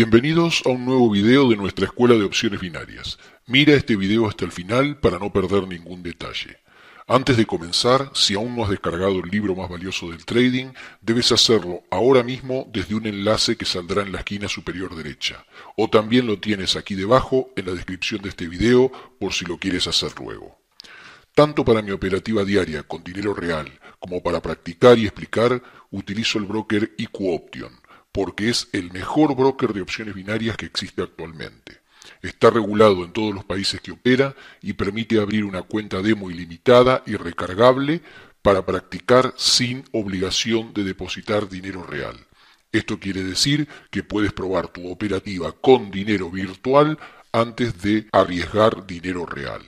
Bienvenidos a un nuevo video de nuestra escuela de opciones binarias. Mira este video hasta el final para no perder ningún detalle. Antes de comenzar, si aún no has descargado el libro más valioso del trading, debes hacerlo ahora mismo desde un enlace que saldrá en la esquina superior derecha, o también lo tienes aquí debajo en la descripción de este video por si lo quieres hacer luego. Tanto para mi operativa diaria con dinero real como para practicar y explicar, utilizo el broker IQ Option porque es el mejor broker de opciones binarias que existe actualmente. Está regulado en todos los países que opera y permite abrir una cuenta demo ilimitada y recargable para practicar sin obligación de depositar dinero real. Esto quiere decir que puedes probar tu operativa con dinero virtual antes de arriesgar dinero real.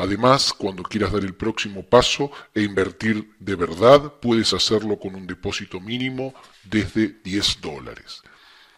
Además, cuando quieras dar el próximo paso e invertir de verdad, puedes hacerlo con un depósito mínimo desde 10 dólares.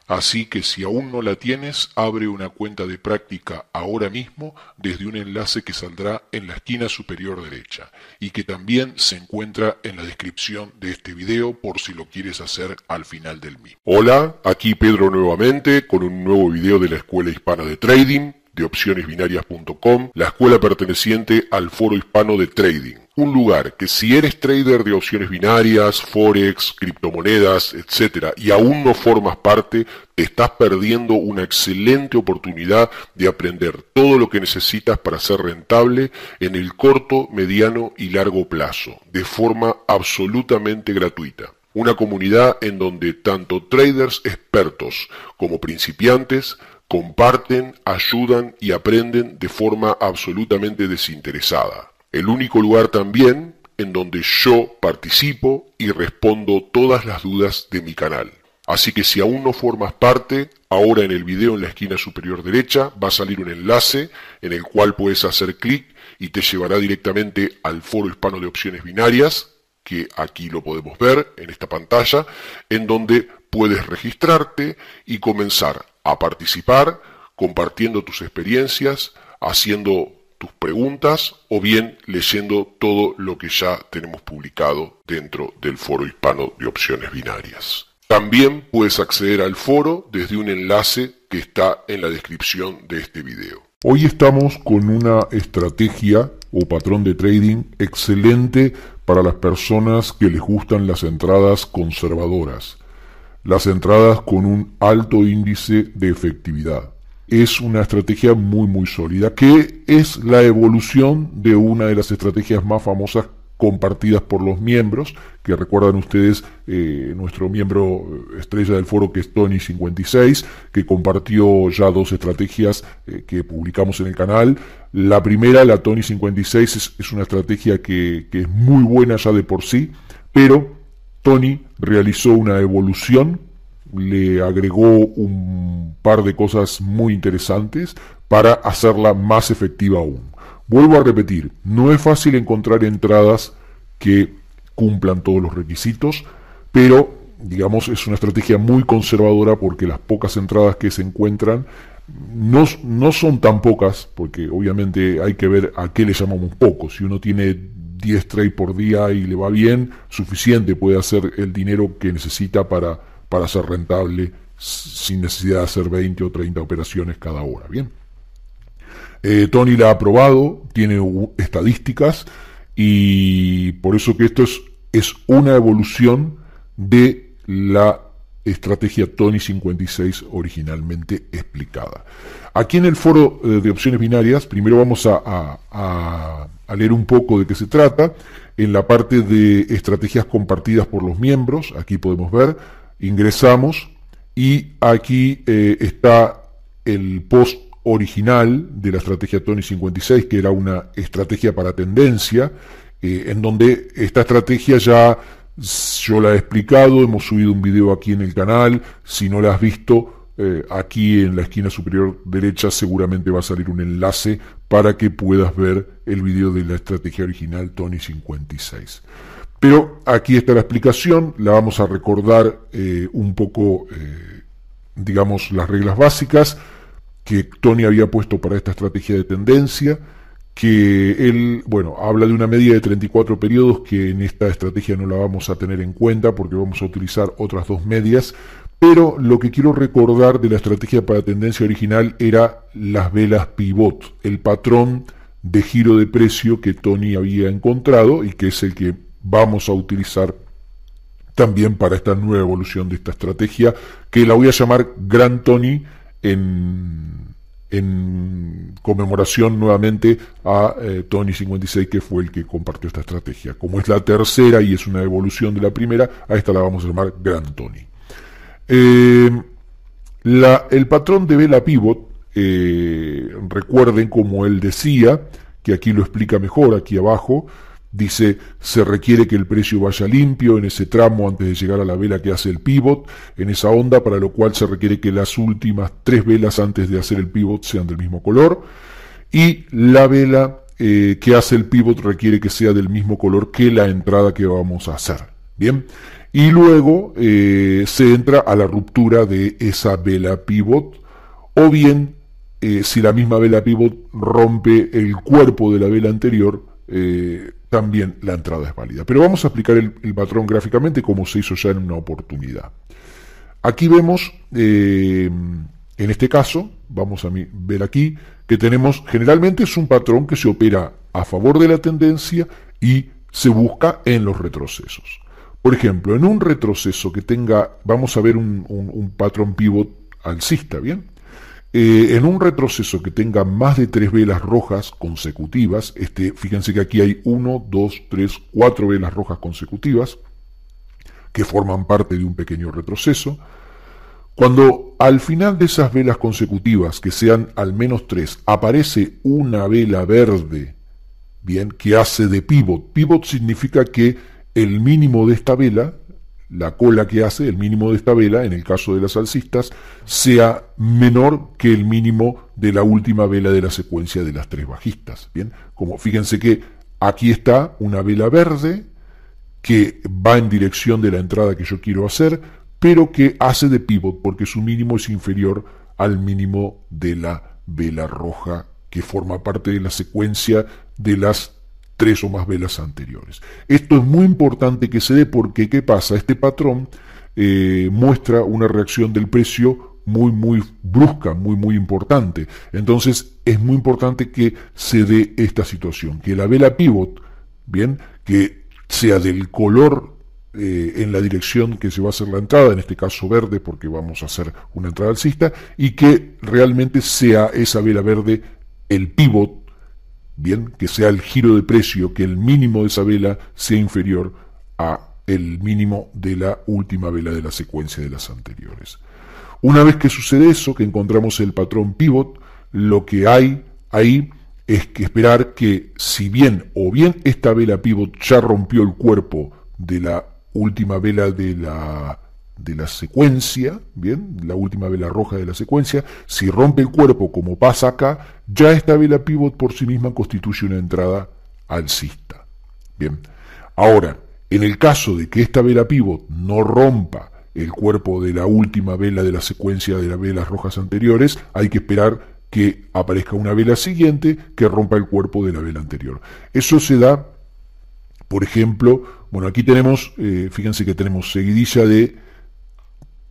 Así que si aún no la tienes, abre una cuenta de práctica ahora mismo desde un enlace que saldrá en la esquina superior derecha y que también se encuentra en la descripción de este video por si lo quieres hacer al final del mismo. Hola, aquí Pedro nuevamente con un nuevo video de la Escuela Hispana de Trading de opcionesbinarias.com, la escuela perteneciente al Foro Hispano de Trading. Un lugar que si eres trader de opciones binarias, forex, criptomonedas, etcétera y aún no formas parte, te estás perdiendo una excelente oportunidad de aprender todo lo que necesitas para ser rentable en el corto, mediano y largo plazo, de forma absolutamente gratuita. Una comunidad en donde tanto traders expertos como principiantes comparten, ayudan y aprenden de forma absolutamente desinteresada. El único lugar también en donde yo participo y respondo todas las dudas de mi canal. Así que si aún no formas parte, ahora en el video en la esquina superior derecha va a salir un enlace en el cual puedes hacer clic y te llevará directamente al foro hispano de opciones binarias, que aquí lo podemos ver en esta pantalla, en donde puedes registrarte y comenzar a participar compartiendo tus experiencias, haciendo tus preguntas o bien leyendo todo lo que ya tenemos publicado dentro del foro hispano de opciones binarias. También puedes acceder al foro desde un enlace que está en la descripción de este video. Hoy estamos con una estrategia o patrón de trading excelente para las personas que les gustan las entradas conservadoras las entradas con un alto índice de efectividad. Es una estrategia muy muy sólida que es la evolución de una de las estrategias más famosas compartidas por los miembros, que recuerdan ustedes eh, nuestro miembro eh, estrella del foro que es Tony56, que compartió ya dos estrategias eh, que publicamos en el canal. La primera, la Tony56, es, una estrategia que, que es muy buena ya de por sí, pero Tony realizó una evolución, le agregó un par de cosas muy interesantes para hacerla más efectiva aún. Vuelvo a repetir, no es fácil encontrar entradas que cumplan todos los requisitos, pero digamos es una estrategia muy conservadora porque las pocas entradas que se encuentran no, no son tan pocas, porque obviamente hay que ver a qué le llamamos poco. Si uno tiene 10 trades por día y le va bien, suficiente puede hacer el dinero que necesita para, para ser rentable sin necesidad de hacer 20 o 30 operaciones cada hora. Bien. Eh, Tony la ha aprobado, tiene estadísticas y por eso que esto es, es una evolución de la estrategia Tony 56 originalmente explicada. Aquí en el foro eh, de opciones binarias, primero vamos a, leer un poco de qué se trata. En la parte de estrategias compartidas por los miembros, aquí podemos ver, ingresamos y aquí eh, está el post original de la estrategia Tony 56, que era una estrategia para tendencia, eh, en donde esta estrategia ya yo la he explicado, hemos subido un video aquí en el canal, si no la has visto, eh, aquí en la esquina superior derecha seguramente va a salir un enlace para que puedas ver el video de la estrategia original Tony 56. Pero aquí está la explicación, la vamos a recordar eh, un poco, eh, digamos, las reglas básicas que Tony había puesto para esta estrategia de tendencia que él, bueno, habla de una media de 34 periodos que en esta estrategia no la vamos a tener en cuenta porque vamos a utilizar otras dos medias, pero lo que quiero recordar de la estrategia para tendencia original era las velas pivot, el patrón de giro de precio que Tony había encontrado y que es el que vamos a utilizar también para esta nueva evolución de esta estrategia, que la voy a llamar Gran Tony en en conmemoración nuevamente a eh, Tony 56, que fue el que compartió esta estrategia. Como es la tercera y es una evolución de la primera, a esta la vamos a llamar Gran Tony. Eh, el patrón de vela pivot, eh, recuerden como él decía, que aquí lo explica mejor, aquí abajo, Dice, se requiere que el precio vaya limpio en ese tramo antes de llegar a la vela que hace el pivot, en esa onda, para lo cual se requiere que las últimas tres velas antes de hacer el pivot sean del mismo color. Y la vela eh, que hace el pivot requiere que sea del mismo color que la entrada que vamos a hacer. Bien. Y luego eh, se entra a la ruptura de esa vela pivot, o bien, eh, si la misma vela pivot rompe el cuerpo de la vela anterior, también la entrada es válida. Pero vamos a explicar el, patrón gráficamente como se hizo ya en una oportunidad. Aquí vemos, eh, en este caso, vamos a ver aquí, que tenemos, generalmente es un patrón que se opera a favor de la tendencia y se busca en los retrocesos. Por ejemplo, en un retroceso que tenga, vamos a ver un, un patrón pivot alcista, ¿bien? Eh, en un retroceso que tenga más de tres velas rojas consecutivas, este, fíjense que aquí hay uno, dos, tres, cuatro velas rojas consecutivas que forman parte de un pequeño retroceso. Cuando al final de esas velas consecutivas, que sean al menos tres, aparece una vela verde, bien, que hace de pivot. Pivot significa que el mínimo de esta vela la cola que hace, el mínimo de esta vela, en el caso de las alcistas, sea menor que el mínimo de la última vela de la secuencia de las tres bajistas. Bien, como fíjense que aquí está una vela verde que va en dirección de la entrada que yo quiero hacer, pero que hace de pivot porque su mínimo es inferior al mínimo de la vela roja que forma parte de la secuencia de las tres o más velas anteriores. Esto es muy importante que se dé porque, ¿qué pasa? Este patrón eh, muestra una reacción del precio muy, muy brusca, muy, muy importante. Entonces, es muy importante que se dé esta situación, que la vela pivot, bien, que sea del color eh, en la dirección que se va a hacer la entrada, en este caso verde, porque vamos a hacer una entrada alcista, y que realmente sea esa vela verde el pivot bien que sea el giro de precio, que el mínimo de esa vela sea inferior a el mínimo de la última vela de la secuencia de las anteriores. Una vez que sucede eso, que encontramos el patrón pivot, lo que hay ahí es que esperar que si bien o bien esta vela pivot ya rompió el cuerpo de la última vela de la de la secuencia, bien, la última vela roja de la secuencia, si rompe el cuerpo como pasa acá, ya esta vela pivot por sí misma constituye una entrada alcista. Bien, ahora, en el caso de que esta vela pivot no rompa el cuerpo de la última vela de la secuencia de las velas rojas anteriores, hay que esperar que aparezca una vela siguiente que rompa el cuerpo de la vela anterior. Eso se da, por ejemplo, bueno, aquí tenemos, eh, fíjense que tenemos seguidilla de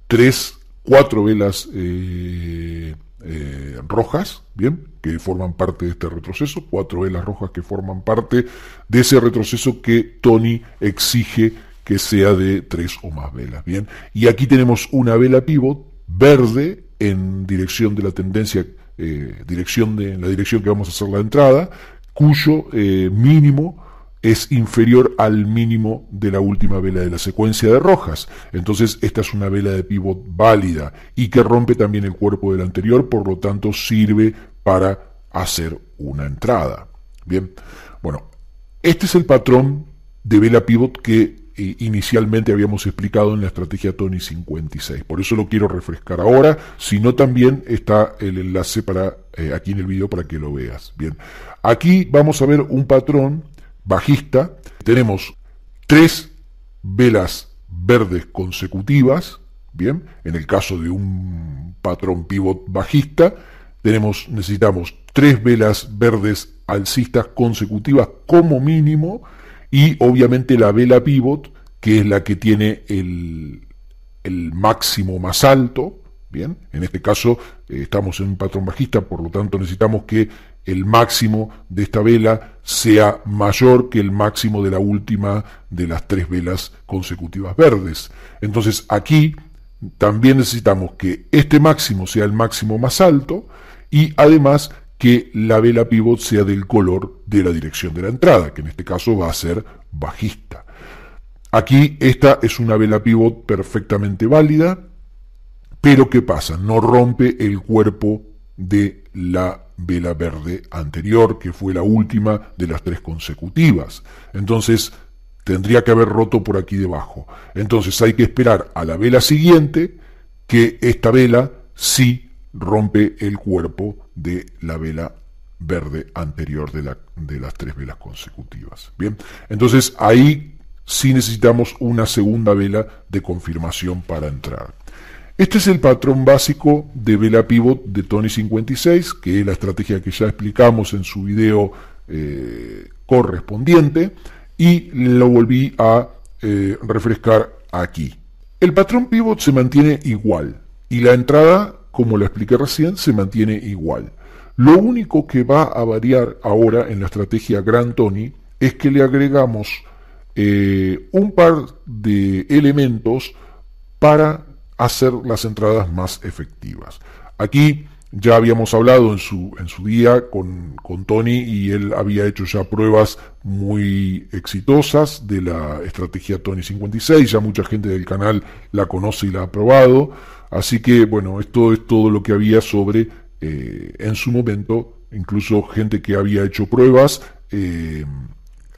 tres, cuatro velas eh, eh, rojas, ¿bien? Que forman parte de este retroceso, cuatro velas rojas que forman parte de ese retroceso que Tony exige que sea de tres o más velas, ¿bien? Y aquí tenemos una vela pivot verde en dirección de la tendencia, eh, dirección de, en la dirección que vamos a hacer la entrada, cuyo mínimo es inferior al mínimo de la última vela de la secuencia de rojas. Entonces esta es una vela de pivot válida y que rompe también el cuerpo del anterior, por lo tanto sirve para hacer una entrada. Bien, bueno, este es el patrón de vela pivot que eh, inicialmente habíamos explicado en la estrategia Tony 56. Por eso lo quiero refrescar ahora, si no también está el enlace para eh, aquí en el video para que lo veas. Bien, aquí vamos a ver un patrón bajista. Tenemos tres velas verdes consecutivas, bien, en el caso de un patrón pivot bajista, tenemos, necesitamos tres velas verdes alcistas consecutivas como mínimo y obviamente la vela pivot, que es la que tiene el, el máximo más alto, Bien, en este caso eh, estamos en un patrón bajista, por lo tanto necesitamos que el máximo de esta vela sea mayor que el máximo de la última de las tres velas consecutivas verdes. Entonces aquí también necesitamos que este máximo sea el máximo más alto y además que la vela pivot sea del color de la dirección de la entrada, que en este caso va a ser bajista. Aquí esta es una vela pivot perfectamente válida, pero ¿qué pasa? No rompe el cuerpo de la vela verde anterior, que fue la última de las tres consecutivas. Entonces, tendría que haber roto por aquí debajo. Entonces hay que esperar a la vela siguiente que esta vela sí rompe el cuerpo de la vela verde anterior de, las tres velas consecutivas. Bien, entonces ahí sí necesitamos una segunda vela de confirmación para entrar. Este es el patrón básico de vela pivot de Tony 56, que es la estrategia que ya explicamos en su video eh, correspondiente, y lo volví a eh, refrescar aquí. El patrón pivot se mantiene igual y la entrada, como lo expliqué recién, se mantiene igual. Lo único que va a variar ahora en la estrategia Gran Tony es que le agregamos eh, un par de elementos para hacer las entradas más efectivas. Aquí ya habíamos hablado en su, en su día con, Tony y él había hecho ya pruebas muy exitosas de la estrategia Tony 56, ya mucha gente del canal la conoce y la ha probado, así que bueno, esto es todo lo que había sobre eh, en su momento, incluso gente que había hecho pruebas. Eh,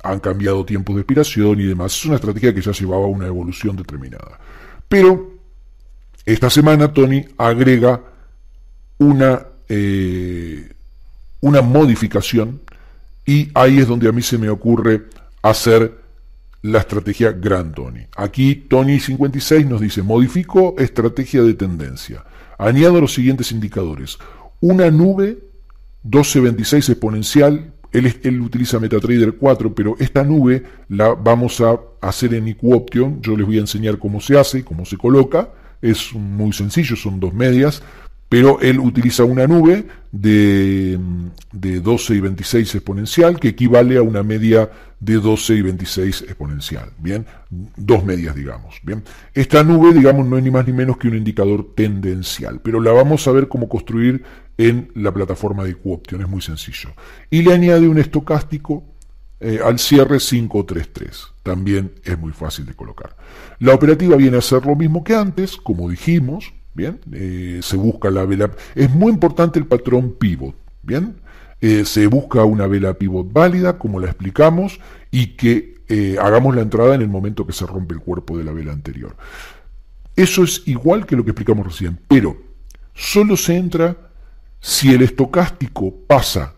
han cambiado tiempos de expiración y demás. Es una estrategia que ya llevaba una evolución determinada. Pero esta semana Tony agrega una, eh, una modificación y ahí es donde a mí se me ocurre hacer la estrategia Gran Tony. Aquí Tony 56 nos dice, modifico estrategia de tendencia. Añado los siguientes indicadores. Una nube 1226 exponencial. Él, él utiliza MetaTrader 4, pero esta nube la vamos a hacer en Option, Yo les voy a enseñar cómo se hace cómo se coloca. Es muy sencillo, son dos medias, pero él utiliza una nube de, 12 y 26 exponencial que equivale a una media de 12 y 26 exponencial, ¿bien? Dos medias, digamos, ¿bien? Esta nube, digamos, no es ni más ni menos que un indicador tendencial, pero la vamos a ver cómo construir en la plataforma de QOption, es muy sencillo. Y le añade un estocástico eh, al cierre 533. También es muy fácil de colocar. La operativa viene a ser lo mismo que antes, como dijimos, ¿bien? Eh, se busca la vela... Es muy importante el patrón pivot, ¿bien? Eh, se busca una vela pivot válida, como la explicamos, y que hagamos la entrada en el momento que se rompe el cuerpo de la vela anterior. Eso es igual que lo que explicamos recién, pero solo se entra si el estocástico pasa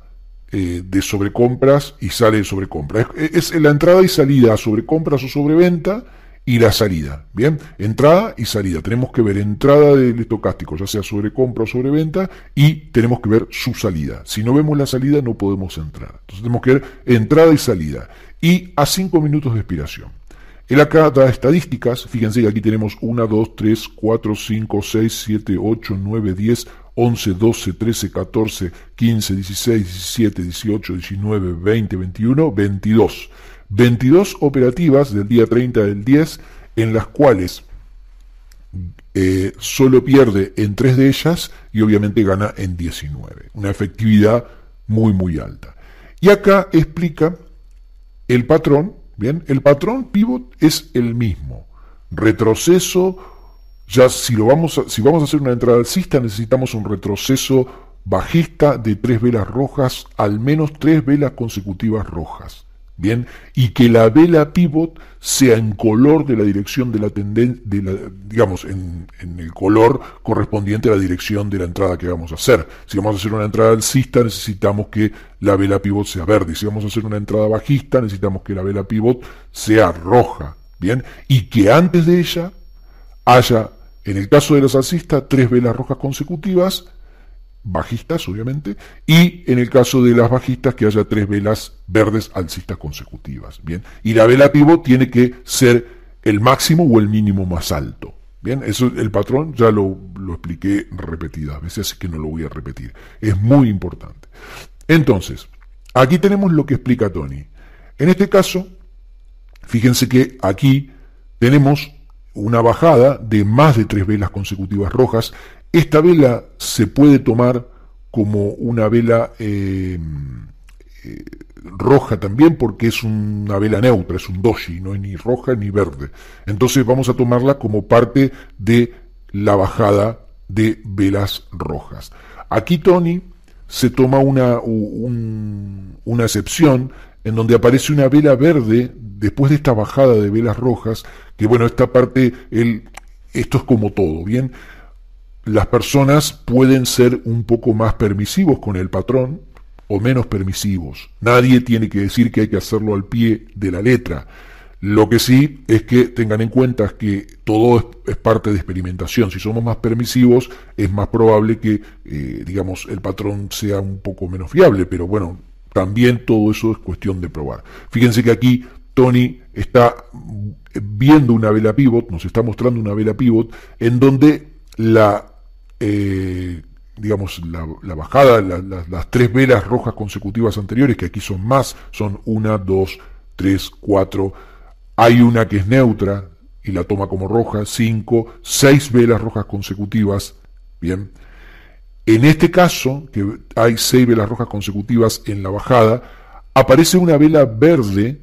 eh, de sobrecompras y sale de sobrecompra. Es, la entrada y salida a sobrecompras o sobreventa y la salida. Bien, entrada y salida. Tenemos que ver entrada del estocástico, ya sea sobrecompra o sobreventa, y tenemos que ver su salida. Si no vemos la salida, no podemos entrar. Entonces tenemos que ver entrada y salida. Y a 5 minutos de expiración. Él acá da estadísticas, fíjense que aquí tenemos 1, 2, 3, 4, 5, 6, 7, 8, 9, 10, 11, 12, 13, 14, 15, 16, 17, 18, 19, 20, 21, 22. 22 operativas del día 30 del 10 en las cuales eh, solo pierde en 3 de ellas y obviamente gana en 19. Una efectividad muy muy alta. Y acá explica el patrón, ¿bien? El patrón pivot es el mismo. Retroceso, ya si, lo vamos a, si vamos a hacer una entrada alcista necesitamos un retroceso bajista de tres velas rojas, al menos tres velas consecutivas rojas. Bien, y que la vela pivot sea en color de la dirección de la tendencia, digamos, en, el color correspondiente a la dirección de la entrada que vamos a hacer. Si vamos a hacer una entrada alcista, necesitamos que la vela pivot sea verde. Si vamos a hacer una entrada bajista, necesitamos que la vela pivot sea roja. Bien, y que antes de ella haya, en el caso de las alcistas, tres velas rojas consecutivas, bajistas obviamente, y en el caso de las bajistas que haya tres velas verdes alcistas consecutivas. Bien, y la vela pivo tiene que ser el máximo o el mínimo más alto. Bien, eso, el patrón ya lo, lo expliqué repetidas veces, así que no lo voy a repetir. Es muy importante. Entonces, aquí tenemos lo que explica Tony. En este caso, fíjense que aquí tenemos una bajada de más de tres velas consecutivas rojas. Esta vela se puede tomar como una vela eh, eh, roja también porque es una vela neutra, es un doji, no es ni roja ni verde. Entonces vamos a tomarla como parte de la bajada de velas rojas. Aquí Tony se toma una, una excepción en donde aparece una vela verde después de esta bajada de velas rojas, que bueno, esta parte, el, esto es como todo, ¿bien? Las personas pueden ser un poco más permisivos con el patrón o menos permisivos. Nadie tiene que decir que hay que hacerlo al pie de la letra. Lo que sí es que tengan en cuenta que todo es, parte de experimentación. Si somos más permisivos, es más probable que, eh, digamos, el patrón sea un poco menos fiable. Pero bueno, también todo eso es cuestión de probar. Fíjense que aquí Tony está viendo una vela pivot, nos está mostrando una vela pivot, en donde la, eh, digamos, la, bajada, las tres velas rojas consecutivas anteriores, que aquí son más, son una, dos, tres, cuatro, hay una que es neutra y la toma como roja, cinco, seis velas rojas consecutivas, bien, en este caso, que hay seis velas rojas consecutivas en la bajada, aparece una vela verde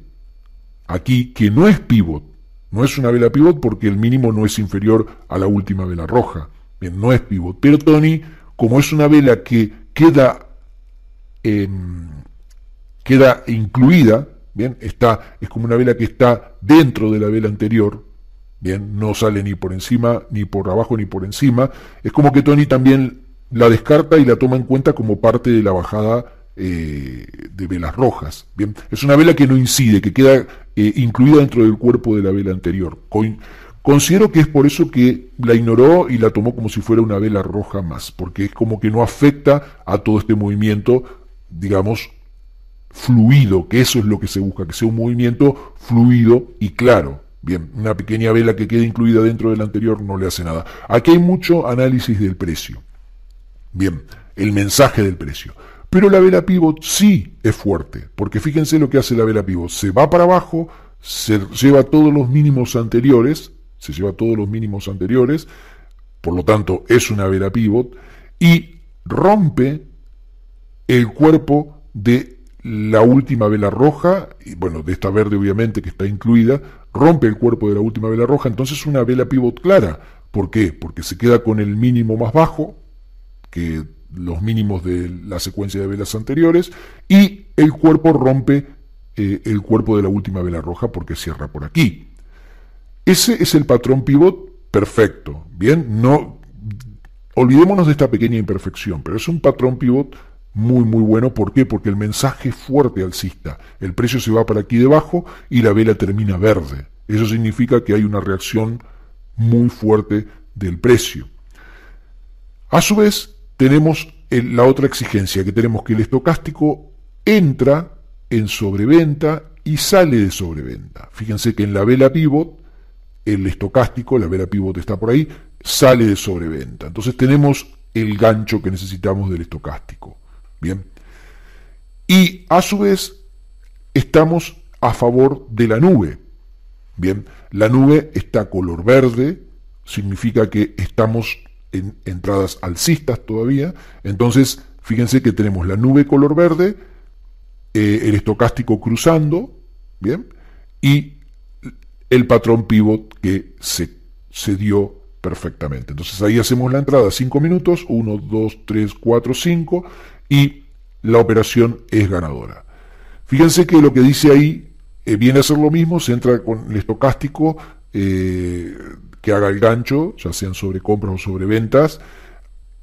aquí que no es pivot. No es una vela pivot porque el mínimo no es inferior a la última vela roja. Bien, no es pivot. Pero Tony, como es una vela que queda, em, queda incluida, bien, está, es como una vela que está dentro de la vela anterior, bien, no sale ni por encima, ni por abajo, ni por encima. Es como que Tony también la descarta y la toma en cuenta como parte de la bajada eh, de velas rojas. Bien, es una vela que no incide, que queda eh, incluida dentro del cuerpo de la vela anterior. considero que es por eso que la ignoró y la tomó como si fuera una vela roja más, porque es como que no afecta a todo este movimiento, digamos, fluido, que eso es lo que se busca, que sea un movimiento fluido y claro. Bien, una pequeña vela que quede incluida dentro de la anterior no le hace nada. Aquí hay mucho análisis del precio. Bien, el mensaje del precio. Pero la vela pivot sí es fuerte, porque fíjense lo que hace la vela pivot. Se va para abajo, se lleva todos los mínimos anteriores, se lleva todos los mínimos anteriores, por lo tanto es una vela pivot, y rompe el cuerpo de la última vela roja, y bueno, de esta verde obviamente que está incluida, rompe el cuerpo de la última vela roja, entonces es una vela pivot clara. ¿Por qué? Porque se queda con el mínimo más bajo, que los mínimos de la secuencia de velas anteriores, y el cuerpo rompe eh, el cuerpo de la última vela roja porque cierra por aquí. Ese es el patrón pivot perfecto. Bien, no olvidémonos de esta pequeña imperfección, pero es un patrón pivot muy muy bueno. ¿Por qué? Porque el mensaje es fuerte alcista. El precio se va para aquí debajo y la vela termina verde. Eso significa que hay una reacción muy fuerte del precio. A su vez, tenemos la otra exigencia que tenemos que el estocástico entra en sobreventa y sale de sobreventa. Fíjense que en la vela pivot, el estocástico, la vela pivot está por ahí, sale de sobreventa. Entonces tenemos el gancho que necesitamos del estocástico. Bien. Y a su vez estamos a favor de la nube. Bien, la nube está color verde, significa que estamos entradas alcistas todavía. Entonces, fíjense que tenemos la nube color verde, eh, el estocástico cruzando, ¿bien? Y el patrón pivot que se, se dio perfectamente. Entonces ahí hacemos la entrada 5 minutos, 1, 2, 3, 4, 5 y la operación es ganadora. Fíjense que lo que dice ahí eh, viene a ser lo mismo, se entra con el estocástico eh, que haga el gancho, ya sean sobre compras o sobre ventas,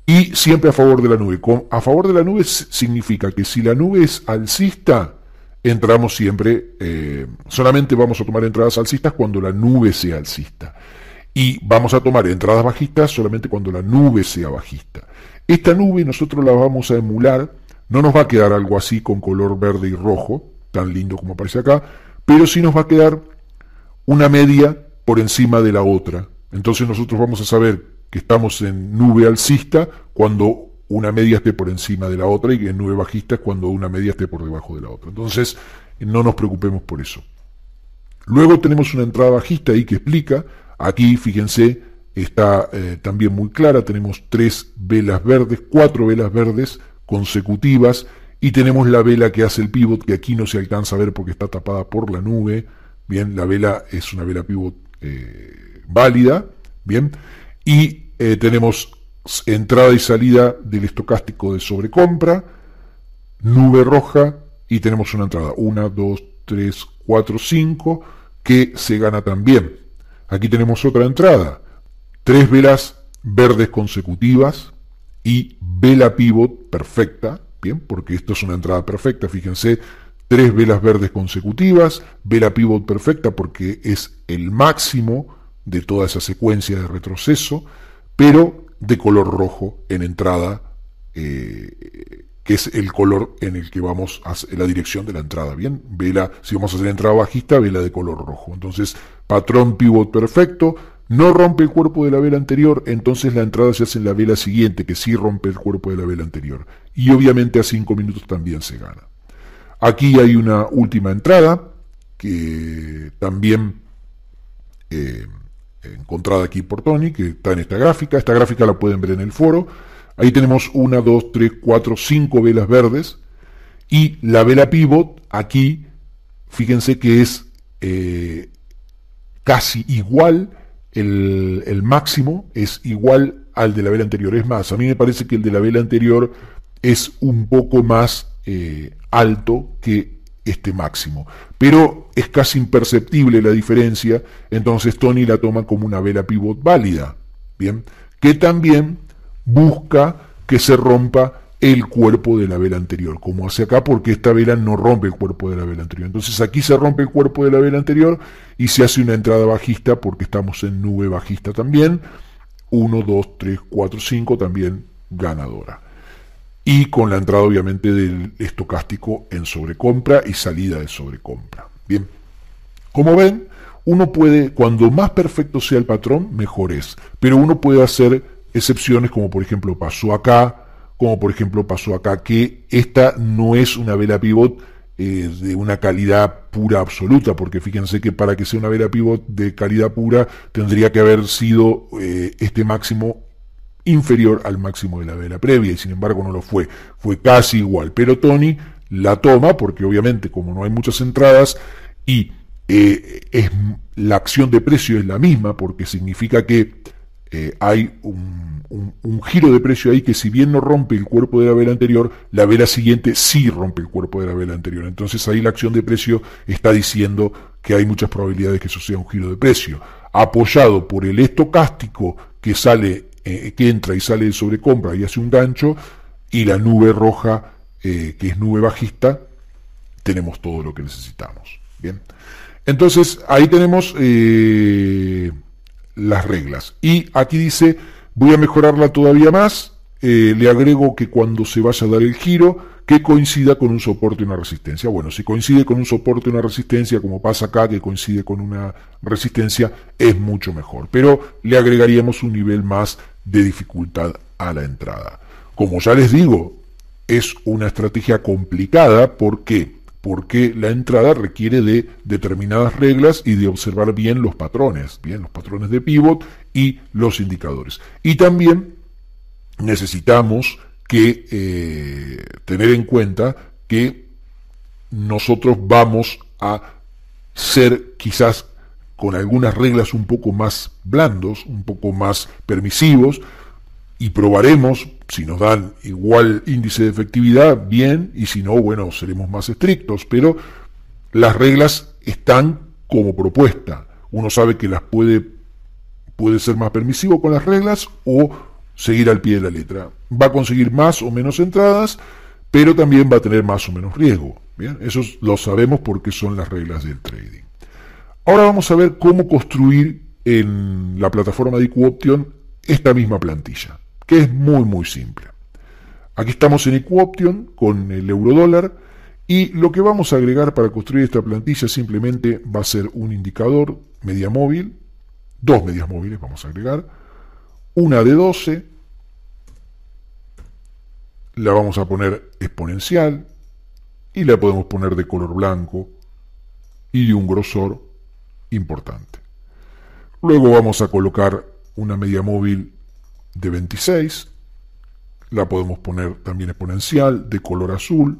y siempre a favor de la nube. A favor de la nube significa que si la nube es alcista, entramos siempre, eh, solamente vamos a tomar entradas alcistas cuando la nube sea alcista. Y vamos a tomar entradas bajistas solamente cuando la nube sea bajista. Esta nube nosotros la vamos a emular, no nos va a quedar algo así con color verde y rojo, tan lindo como aparece acá, pero sí nos va a quedar una media por encima de la otra. Entonces nosotros vamos a saber que estamos en nube alcista cuando una media esté por encima de la otra y en nube bajista cuando una media esté por debajo de la otra. Entonces no nos preocupemos por eso. Luego tenemos una entrada bajista ahí que explica, aquí fíjense, está eh, también muy clara, tenemos tres velas verdes, cuatro velas verdes consecutivas y tenemos la vela que hace el pivot, que aquí no se alcanza a ver porque está tapada por la nube. Bien, la vela es una vela pivot eh, válida, ¿bien? Y eh, tenemos entrada y salida del estocástico de sobrecompra, nube roja, y tenemos una entrada, 1, 2, 3, 4, 5, que se gana también. Aquí tenemos otra entrada, tres velas verdes consecutivas y vela pivot perfecta, bien, porque esto es una entrada perfecta, fíjense, tres velas verdes consecutivas, vela pivot perfecta porque es el máximo de toda esa secuencia de retroceso, pero de color rojo en entrada, eh, que es el color en el que vamos a hacer la dirección de la entrada. Bien, vela, si vamos a hacer entrada bajista, vela de color rojo. Entonces, patrón pivot perfecto, no rompe el cuerpo de la vela anterior, entonces la entrada se hace en la vela siguiente, que sí rompe el cuerpo de la vela anterior. Y obviamente a 5 minutos también se gana. Aquí hay una última entrada que también eh, encontrada aquí por Tony, que está en esta gráfica. Esta gráfica la pueden ver en el foro. Ahí tenemos una, dos, tres, cuatro, cinco velas verdes. Y la vela pivot aquí, fíjense que es eh, casi igual, el, máximo es igual al de la vela anterior. Es más, a mí me parece que el de la vela anterior es un poco más eh, alto que este máximo. Pero es casi imperceptible la diferencia, entonces Tony la toma como una vela pivot válida, ¿bien? Que también busca que se rompa el cuerpo de la vela anterior, como hace acá, porque esta vela no rompe el cuerpo de la vela anterior. Entonces aquí se rompe el cuerpo de la vela anterior y se hace una entrada bajista porque estamos en nube bajista también. 1, 2, 3, 4, 5 también ganadora y con la entrada obviamente del estocástico en sobrecompra y salida de sobrecompra. Bien, como ven, uno puede, cuando más perfecto sea el patrón, mejor es, pero uno puede hacer excepciones como por ejemplo pasó acá, como por ejemplo pasó acá, que esta no es una vela pivot eh, de una calidad pura absoluta, porque fíjense que para que sea una vela pivot de calidad pura tendría que haber sido eh, este máximo inferior al máximo de la vela previa, y sin embargo no lo fue, fue casi igual, pero Tony la toma porque obviamente como no hay muchas entradas y eh, es, la acción de precio es la misma porque significa que eh, hay un, un, giro de precio ahí que si bien no rompe el cuerpo de la vela anterior, la vela siguiente sí rompe el cuerpo de la vela anterior. Entonces ahí la acción de precio está diciendo que hay muchas probabilidades que eso sea un giro de precio. Apoyado por el estocástico que sale eh, que entra y sale de sobrecompra y hace un gancho, y la nube roja, eh, que es nube bajista, tenemos todo lo que necesitamos. Bien. Entonces, ahí tenemos eh, las reglas. Y aquí dice, voy a mejorarla todavía más, le agrego que cuando se vaya a dar el giro, que coincida con un soporte y una resistencia. Bueno, si coincide con un soporte y una resistencia, como pasa acá, que coincide con una resistencia, es mucho mejor. Pero le agregaríamos un nivel más de dificultad a la entrada. Como ya les digo, es una estrategia complicada porque porque la entrada requiere de determinadas reglas y de observar bien los patrones, bien los patrones de pivot y los indicadores. Y también necesitamos que eh, tener en cuenta que nosotros vamos a ser quizás con algunas reglas un poco más blandos, un poco más permisivos, y probaremos si nos dan igual índice de efectividad, bien, y si no, bueno, seremos más estrictos, pero las reglas están como propuesta. Uno sabe que las puede, puede ser más permisivo con las reglas o seguir al pie de la letra. Va a conseguir más o menos entradas, pero también va a tener más o menos riesgo. Bien, eso lo sabemos porque son las reglas del trading. Ahora vamos a ver cómo construir en la plataforma de IQ Option esta misma plantilla, que es muy muy simple. Aquí estamos en IQ Option con el euro dólar y lo que vamos a agregar para construir esta plantilla simplemente va a ser un indicador media móvil, dos medias móviles vamos a agregar, una de 12, la vamos a poner exponencial y la podemos poner de color blanco y de un grosor importante. Luego vamos a colocar una media móvil de 26, la podemos poner también exponencial, de color azul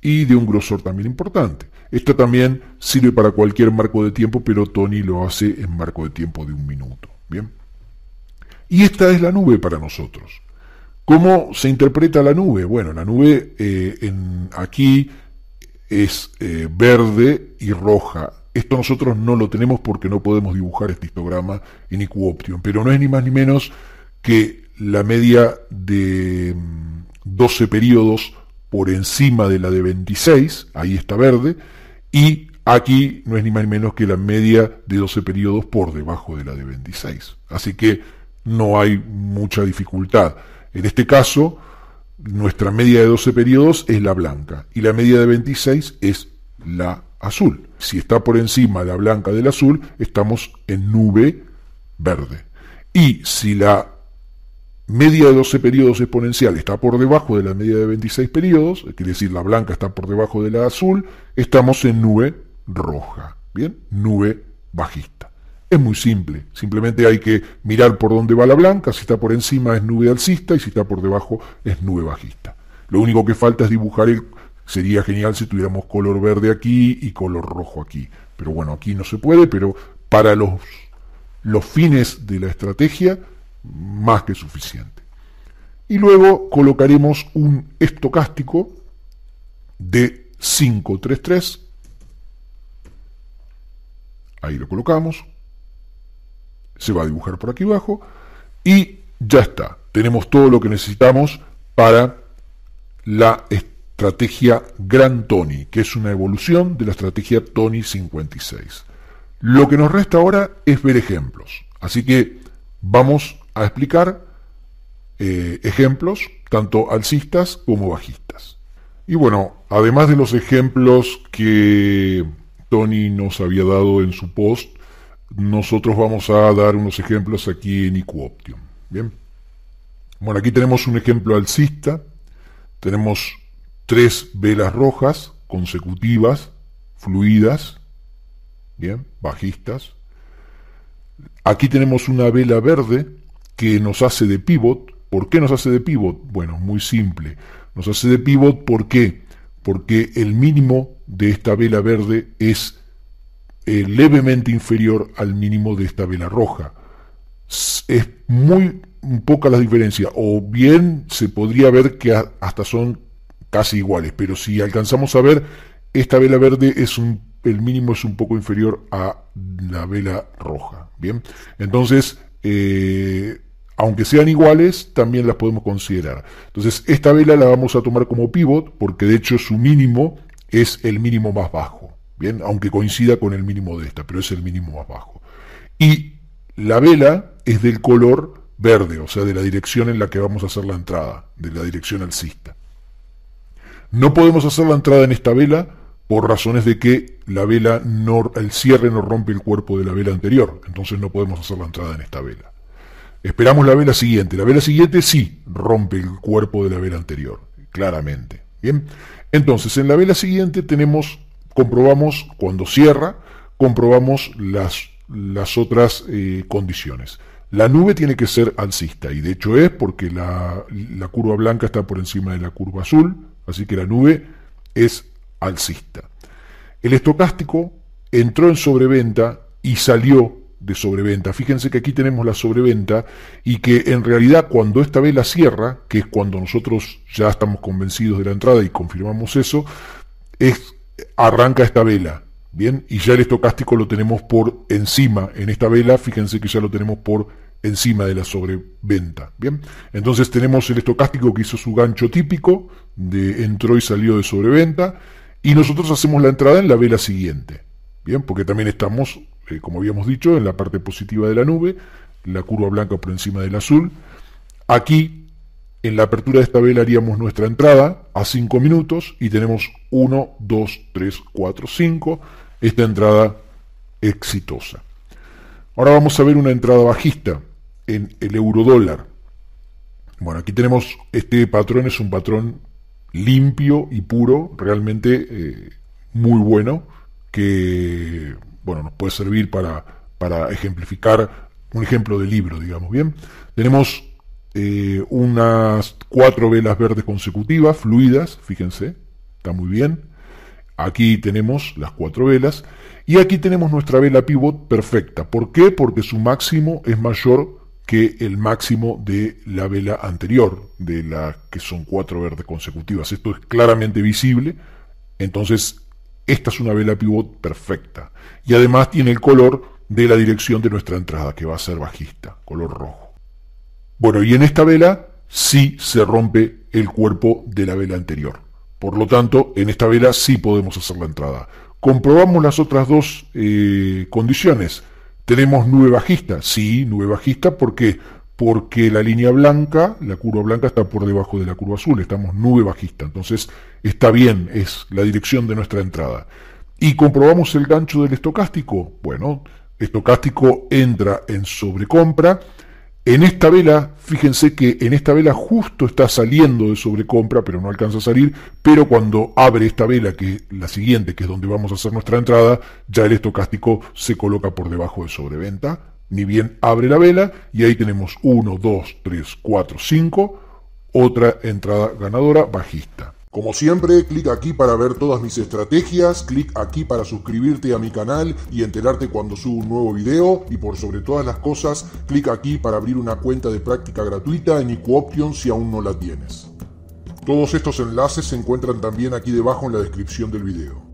y de un grosor también importante. Esto también sirve para cualquier marco de tiempo, pero Tony lo hace en marco de tiempo de un minuto. Bien. Y esta es la nube para nosotros. ¿Cómo se interpreta la nube? Bueno, la nube eh, aquí es eh, verde y roja esto nosotros no lo tenemos porque no podemos dibujar este histograma en Option. pero no es ni más ni menos que la media de 12 mm, periodos por encima de la de 26, ahí está verde, y aquí no es ni más ni menos que la media de 12 periodos por debajo de la de 26. Así que no hay mucha dificultad. En este caso, nuestra media de 12 periodos es la blanca y la media de 26 es la azul. Si está por encima la blanca del azul, estamos en nube verde. Y si la media de 12 periodos exponencial está por debajo de la media de 26 periodos, es decir, la blanca está por debajo de la azul, estamos en nube roja, ¿bien? Nube bajista. Es muy simple, simplemente hay que mirar por dónde va la blanca, si está por encima es nube alcista y si está por debajo es nube bajista. Lo único que falta es dibujar el, Sería genial si tuviéramos color verde aquí y color rojo aquí. Pero bueno, aquí no se puede, pero para los, fines de la estrategia, más que suficiente. Y luego colocaremos un estocástico de 533. Ahí lo colocamos. Se va a dibujar por aquí abajo. Y ya está. Tenemos todo lo que necesitamos para la estrategia estrategia Gran Tony, que es una evolución de la estrategia Tony 56. Lo que nos resta ahora es ver ejemplos. Así que vamos a explicar eh, ejemplos, tanto alcistas como bajistas. Y bueno, además de los ejemplos que Tony nos había dado en su post, nosotros vamos a dar unos ejemplos aquí en Option. Bien. Bueno, aquí tenemos un ejemplo alcista, tenemos tres velas rojas consecutivas, fluidas, bien, bajistas. Aquí tenemos una vela verde que nos hace de pivot. ¿Por qué nos hace de pivot? Bueno, muy simple. Nos hace de pivot ¿por Porque el mínimo de esta vela verde es eh, levemente inferior al mínimo de esta vela roja. Es muy poca la diferencia. O bien se podría ver que hasta son casi iguales, pero si alcanzamos a ver, esta vela verde es un, el mínimo es un poco inferior a la vela roja, ¿bien? Entonces, eh, aunque sean iguales, también las podemos considerar. Entonces, esta vela la vamos a tomar como pivot, porque de hecho su mínimo es el mínimo más bajo, ¿bien? Aunque coincida con el mínimo de esta, pero es el mínimo más bajo. Y la vela es del color verde, o sea, de la dirección en la que vamos a hacer la entrada, de la dirección alcista. No podemos hacer la entrada en esta vela por razones de que la vela el cierre no rompe el cuerpo de la vela anterior, entonces no podemos hacer la entrada en esta vela. Esperamos la vela siguiente. La vela siguiente sí rompe el cuerpo de la vela anterior, claramente. Bien, entonces en la vela siguiente tenemos, comprobamos cuando cierra, comprobamos las, las otras eh, condiciones. La nube tiene que ser alcista y de hecho es porque la, la curva blanca está por encima de la curva azul, Así que la nube es alcista. El estocástico entró en sobreventa y salió de sobreventa. Fíjense que aquí tenemos la sobreventa y que en realidad cuando esta vela cierra, que es cuando nosotros ya estamos convencidos de la entrada y confirmamos eso, es, arranca esta vela. Bien, y ya el estocástico lo tenemos por encima en esta vela, fíjense que ya lo tenemos por encima de la sobreventa. Bien, entonces tenemos el estocástico que hizo su gancho típico de entró y salió de sobreventa y nosotros hacemos la entrada en la vela siguiente. Bien, porque también estamos, eh, como habíamos dicho, en la parte positiva de la nube, la curva blanca por encima del azul. Aquí, en la apertura de esta vela haríamos nuestra entrada a 5 minutos y tenemos 1, 2, 3, 4, 5. Esta entrada exitosa. Ahora vamos a ver una entrada bajista en el eurodólar. Bueno, aquí tenemos este patrón, es un patrón limpio y puro, realmente eh, muy bueno, que bueno, nos puede servir para, para ejemplificar un ejemplo de libro, digamos bien. Tenemos eh, unas cuatro velas verdes consecutivas, fluidas, fíjense, está muy bien. Aquí tenemos las cuatro velas y aquí tenemos nuestra vela pivot perfecta. ¿Por qué? Porque su máximo es mayor que el máximo de la vela anterior, de la que son cuatro verdes consecutivas. Esto es claramente visible, entonces esta es una vela pivot perfecta. Y además tiene el color de la dirección de nuestra entrada, que va a ser bajista, color rojo. Bueno, y en esta vela sí se rompe el cuerpo de la vela anterior. Por lo tanto, en esta vela sí podemos hacer la entrada. Comprobamos las otras dos eh, condiciones tenemos nube bajista, sí, nube bajista, ¿por qué? Porque la línea blanca, la curva blanca está por debajo de la curva azul, estamos nube bajista, entonces está bien, es la dirección de nuestra entrada. Y comprobamos el gancho del estocástico, bueno, estocástico entra en sobrecompra, en esta vela, fíjense que en esta vela justo está saliendo de sobrecompra, pero no alcanza a salir, pero cuando abre esta vela, que es la siguiente, que es donde vamos a hacer nuestra entrada, ya el estocástico se coloca por debajo de sobreventa, ni bien abre la vela, y ahí tenemos 1, 2, 3, 4, 5, otra entrada ganadora bajista. Como siempre, clic aquí para ver todas mis estrategias, clic aquí para suscribirte a mi canal y enterarte cuando subo un nuevo video y por sobre todas las cosas, clic aquí para abrir una cuenta de práctica gratuita en IQOption si aún no la tienes. Todos estos enlaces se encuentran también aquí debajo en la descripción del video.